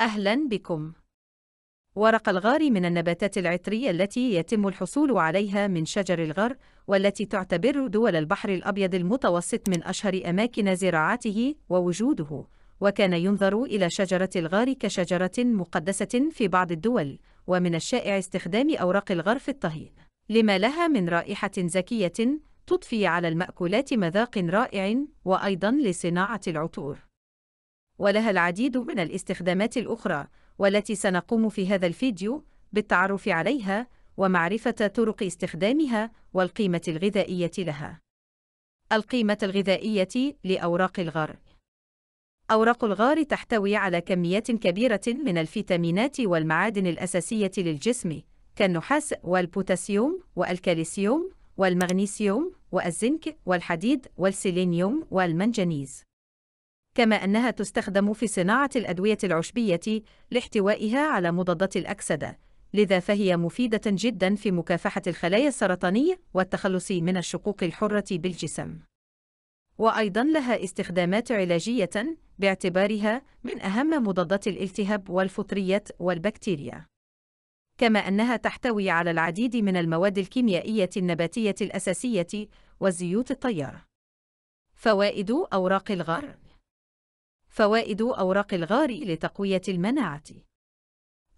أهلا بكم. ورق الغار من النباتات العطرية التي يتم الحصول عليها من شجر الغر والتي تعتبر دول البحر الأبيض المتوسط من أشهر أماكن زراعته ووجوده، وكان ينظر إلى شجرة الغار كشجرة مقدسة في بعض الدول، ومن الشائع استخدام أوراق الغر في الطهي، لما لها من رائحة زكية تضفي على المأكولات مذاق رائع وأيضا لصناعة العطور. ولها العديد من الاستخدامات الأخرى والتي سنقوم في هذا الفيديو بالتعرف عليها ومعرفة طرق استخدامها والقيمة الغذائية لها. القيمة الغذائية لأوراق الغار أوراق الغار تحتوي على كميات كبيرة من الفيتامينات والمعادن الأساسية للجسم كالنحاس والبوتاسيوم والكالسيوم والمغنيسيوم والزنك والحديد والسيلينيوم والمنجنيز. كما أنها تستخدم في صناعة الأدوية العشبية لاحتوائها على مضادات الأكسدة، لذا فهي مفيدة جدا في مكافحة الخلايا السرطانية والتخلص من الشقوق الحرة بالجسم. وأيضا لها استخدامات علاجية باعتبارها من أهم مضادات الالتهاب والفطريات والبكتيريا. كما أنها تحتوي على العديد من المواد الكيميائية النباتية الأساسية والزيوت الطيارة. فوائد أوراق الغر فوائد أوراق الغار لتقوية المناعة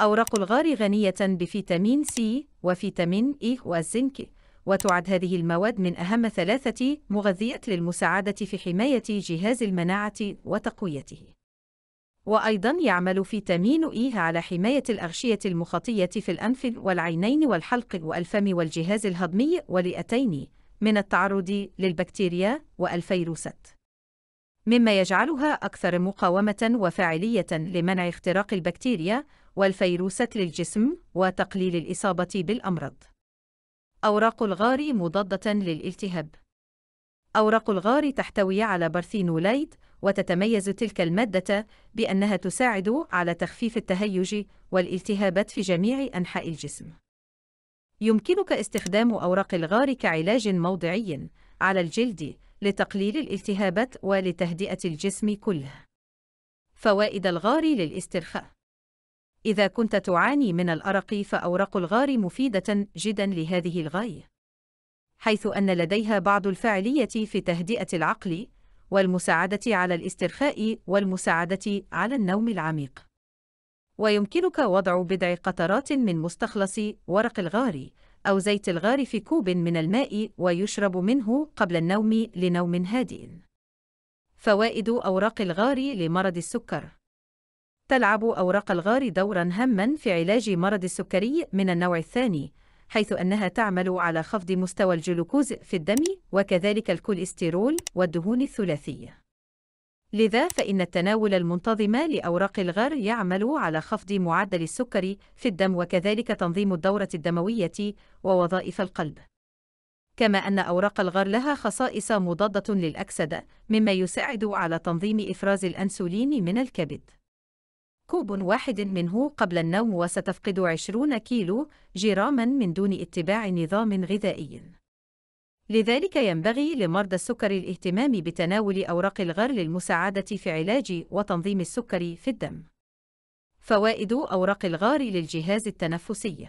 أوراق الغار غنية بفيتامين سي وفيتامين إي والزنك وتعد هذه المواد من أهم ثلاثة مغذيات للمساعدة في حماية جهاز المناعة وتقويته وأيضا يعمل فيتامين إي على حماية الأغشية المخاطية في الأنف والعينين والحلق والفم والجهاز الهضمي والرئتين من التعرض للبكتيريا والفيروسات مما يجعلها أكثر مقاومة وفاعلية لمنع اختراق البكتيريا والفيروسات للجسم وتقليل الإصابة بالأمراض. أوراق الغار مضادة للالتهاب أوراق الغار تحتوي على برثينولايد وتتميز تلك المادة بأنها تساعد على تخفيف التهيج والالتهابات في جميع أنحاء الجسم. يمكنك استخدام أوراق الغار كعلاج موضعي على الجلد لتقليل الالتهابات ولتهدئة الجسم كله. فوائد الغار للاسترخاء إذا كنت تعاني من الأرق فأوراق الغار مفيدة جدا لهذه الغاية، حيث أن لديها بعض الفاعلية في تهدئة العقل والمساعدة على الاسترخاء والمساعدة على النوم العميق. ويمكنك وضع بضع قطرات من مستخلص ورق الغار أو زيت الغار في كوب من الماء ويشرب منه قبل النوم لنوم هادئ. فوائد أوراق الغار لمرض السكر تلعب أوراق الغار دورًا هامًا في علاج مرض السكري من النوع الثاني، حيث أنها تعمل على خفض مستوى الجلوكوز في الدم وكذلك الكوليسترول والدهون الثلاثية. لذا فإن التناول المنتظم لأوراق الغر يعمل على خفض معدل السكر في الدم وكذلك تنظيم الدورة الدموية ووظائف القلب. كما أن أوراق الغر لها خصائص مضادة للأكسدة، مما يساعد على تنظيم إفراز الأنسولين من الكبد. كوب واحد منه قبل النوم وستفقد 20 كيلو جراما من دون اتباع نظام غذائي. لذلك ينبغي لمرضى السكر الاهتمام بتناول أوراق الغر للمساعدة في علاج وتنظيم السكر في الدم. فوائد أوراق الغار للجهاز التنفسي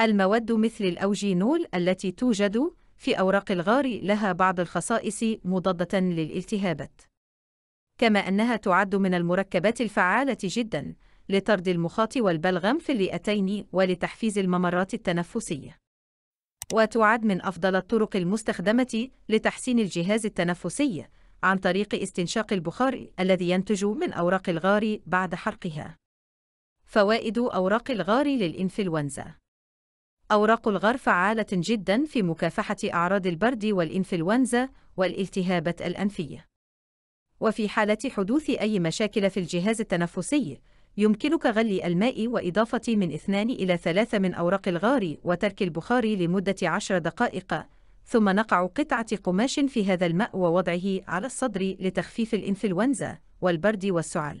المواد مثل الأوجينول التي توجد في أوراق الغار لها بعض الخصائص مضادة للالتهابات. كما أنها تعد من المركبات الفعالة جداً لطرد المخاط والبلغم في الرئتين ولتحفيز الممرات التنفسية. وتعد من أفضل الطرق المستخدمة لتحسين الجهاز التنفسي عن طريق استنشاق البخار الذي ينتج من أوراق الغار بعد حرقها. فوائد أوراق الغار للإنفلونزا أوراق الغار فعالة جدا في مكافحة أعراض البرد والإنفلونزا والالتهابات الأنفية. وفي حالة حدوث أي مشاكل في الجهاز التنفسي، يمكنك غلي الماء وإضافة من اثنان إلى ثلاثة من أوراق الغار وترك البخار لمدة عشر دقائق، ثم نقع قطعة قماش في هذا الماء ووضعه على الصدر لتخفيف الإنفلونزا والبرد والسعال.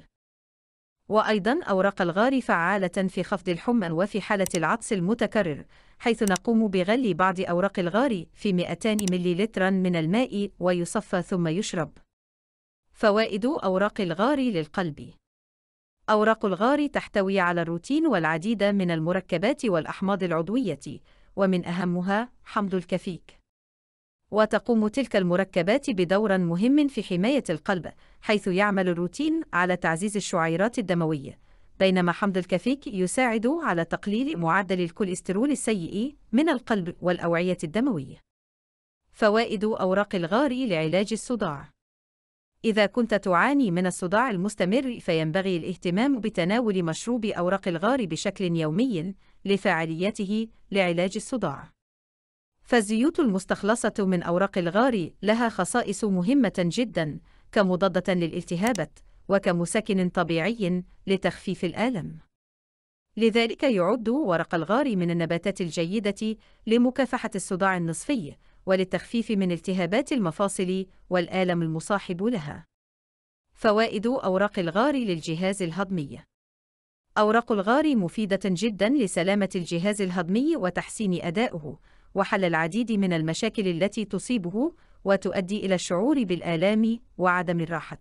وأيضًا أوراق الغار فعالة في خفض الحمى وفي حالة العطس المتكرر، حيث نقوم بغلي بعض أوراق الغار في 200 مليلترا من الماء ويصفى ثم يشرب. فوائد أوراق الغار للقلب أوراق الغار تحتوي على الروتين والعديد من المركبات والأحماض العضوية، ومن أهمها حمض الكفيك. وتقوم تلك المركبات بدورا مهم في حماية القلب، حيث يعمل الروتين على تعزيز الشعيرات الدموية، بينما حمض الكفيك يساعد على تقليل معدل الكوليسترول السيء من القلب والأوعية الدموية. فوائد أوراق الغار لعلاج الصداع إذا كنت تعاني من الصداع المستمر فينبغي الاهتمام بتناول مشروب أوراق الغار بشكل يومي لفعاليته لعلاج الصداع. فالزيوت المستخلصة من أوراق الغار لها خصائص مهمة جدا كمضادة للالتهابات وكمسكن طبيعي لتخفيف الآلم. لذلك يعد ورق الغار من النباتات الجيدة لمكافحة الصداع النصفي وللتخفيف من التهابات المفاصل والآلم المصاحب لها. فوائد أوراق الغار للجهاز الهضمي أوراق الغار مفيدة جدا لسلامة الجهاز الهضمي وتحسين أدائه، وحل العديد من المشاكل التي تصيبه وتؤدي إلى الشعور بالآلام وعدم الراحة.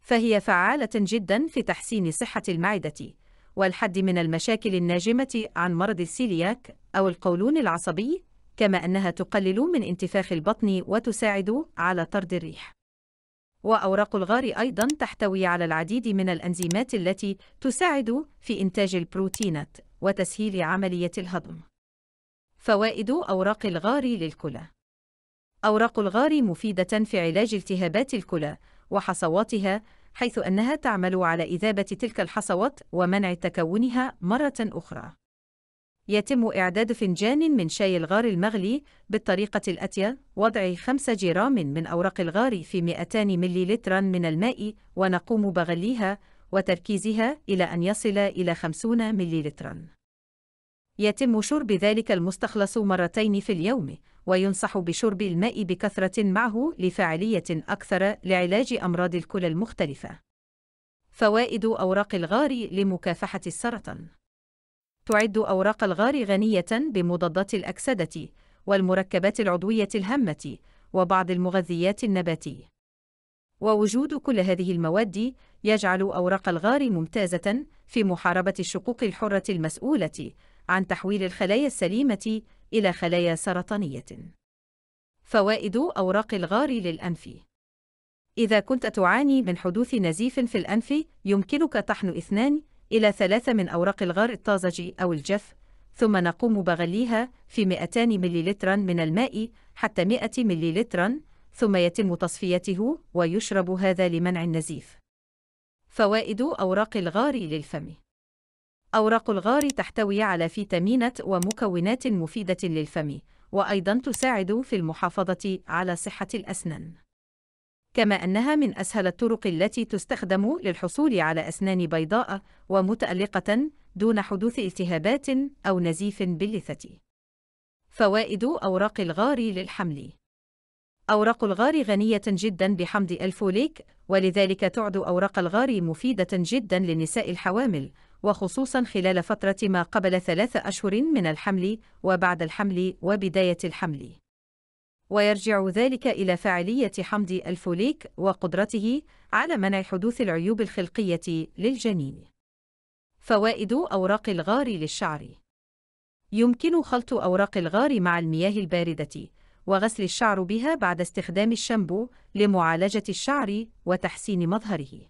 فهي فعالة جدا في تحسين صحة المعدة، والحد من المشاكل الناجمة عن مرض السيلياك أو القولون العصبي كما أنها تقلل من انتفاخ البطن وتساعد على طرد الريح. وأوراق الغار أيضًا تحتوي على العديد من الأنزيمات التي تساعد في إنتاج البروتينات وتسهيل عملية الهضم. فوائد أوراق الغار للكلى أوراق الغار مفيدة في علاج التهابات الكلى وحصواتها حيث أنها تعمل على إذابة تلك الحصوات ومنع تكونها مرة أخرى. يتم إعداد فنجان من شاي الغار المغلي بالطريقة الأتية: وضع 5 جرام من أوراق الغار في 200 مليلترا من الماء ونقوم بغليها وتركيزها إلى أن يصل إلى 50 مليلترا. يتم شرب ذلك المستخلص مرتين في اليوم، وينصح بشرب الماء بكثرة معه لفعالية أكثر لعلاج أمراض الكلى المختلفة. فوائد أوراق الغار لمكافحة السرطان تعد أوراق الغار غنية بمضادات الأكسدة والمركبات العضوية الهامة وبعض المغذيات النباتية. ووجود كل هذه المواد يجعل أوراق الغار ممتازة في محاربة الشقوق الحرة المسؤولة عن تحويل الخلايا السليمة إلى خلايا سرطانية. فوائد أوراق الغار للأنف إذا كنت تعاني من حدوث نزيف في الأنف يمكنك طحن اثنان إلى ثلاثة من أوراق الغار الطازج أو الجف، ثم نقوم بغليها في 200 مليلترا من الماء حتى 100 مليلترا، ثم يتم تصفيته ويشرب هذا لمنع النزيف. فوائد أوراق الغار للفم أوراق الغار تحتوي على فيتامينات ومكونات مفيدة للفم، وأيضًا تساعد في المحافظة على صحة الأسنان. كما أنها من أسهل الطرق التي تستخدم للحصول على أسنان بيضاء ومتألقة دون حدوث التهابات أو نزيف باللثة. فوائد أوراق الغار للحمل أوراق الغار غنية جدا بحمض الفوليك، ولذلك تعد أوراق الغار مفيدة جدا للنساء الحوامل، وخصوصا خلال فترة ما قبل ثلاث أشهر من الحمل وبعد الحمل وبداية الحمل. ويرجع ذلك إلى فاعلية حمض الفوليك وقدرته على منع حدوث العيوب الخلقية للجنين. فوائد أوراق الغار للشعر يمكن خلط أوراق الغار مع المياه الباردة وغسل الشعر بها بعد استخدام الشامبو لمعالجة الشعر وتحسين مظهره.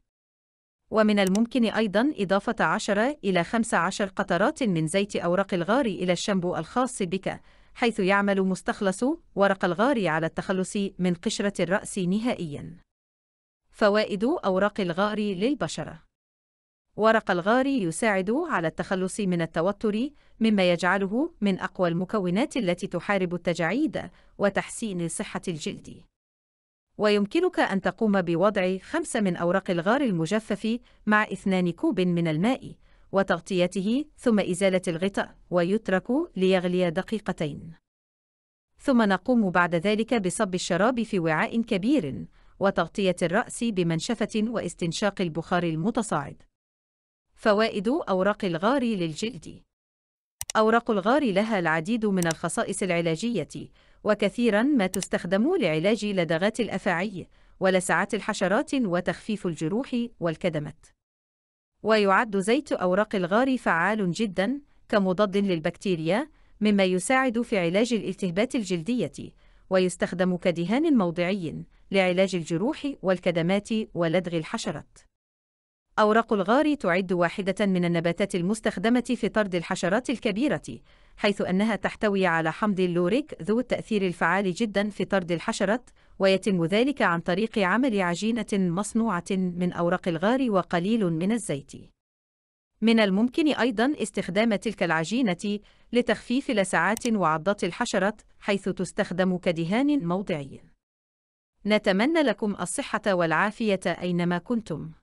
ومن الممكن أيضاً إضافة 10 إلى 15 قطرات من زيت أوراق الغار إلى الشامبو الخاص بك حيث يعمل مستخلص ورق الغار على التخلص من قشرة الرأس نهائياً. فوائد أوراق الغار للبشرة ورق الغار يساعد على التخلص من التوتر مما يجعله من أقوى المكونات التي تحارب التجاعيد وتحسين صحة الجلد. ويمكنك أن تقوم بوضع خمسة من أوراق الغار المجفف مع اثنان كوب من الماء وتغطيته ثم إزالة الغطاء ويترك ليغلي دقيقتين. ثم نقوم بعد ذلك بصب الشراب في وعاء كبير وتغطية الرأس بمنشفة واستنشاق البخار المتصاعد. فوائد أوراق الغار للجلد أوراق الغار لها العديد من الخصائص العلاجية، وكثيرا ما تستخدم لعلاج لدغات الأفاعي ولسعات الحشرات وتخفيف الجروح والكدمات. ويعد زيت أوراق الغار فعال جدا كمضاد للبكتيريا مما يساعد في علاج الالتهابات الجلدية ويستخدم كدهان موضعي لعلاج الجروح والكدمات ولدغ الحشرات أوراق الغار تعد واحدة من النباتات المستخدمة في طرد الحشرات الكبيرة، حيث أنها تحتوي على حمض اللوريك ذو التأثير الفعال جدا في طرد الحشرات، ويتم ذلك عن طريق عمل عجينة مصنوعة من أوراق الغار وقليل من الزيت. من الممكن أيضا استخدام تلك العجينة لتخفيف لسعات وعضات الحشرات حيث تستخدم كدهان موضعي. نتمنى لكم الصحة والعافية أينما كنتم.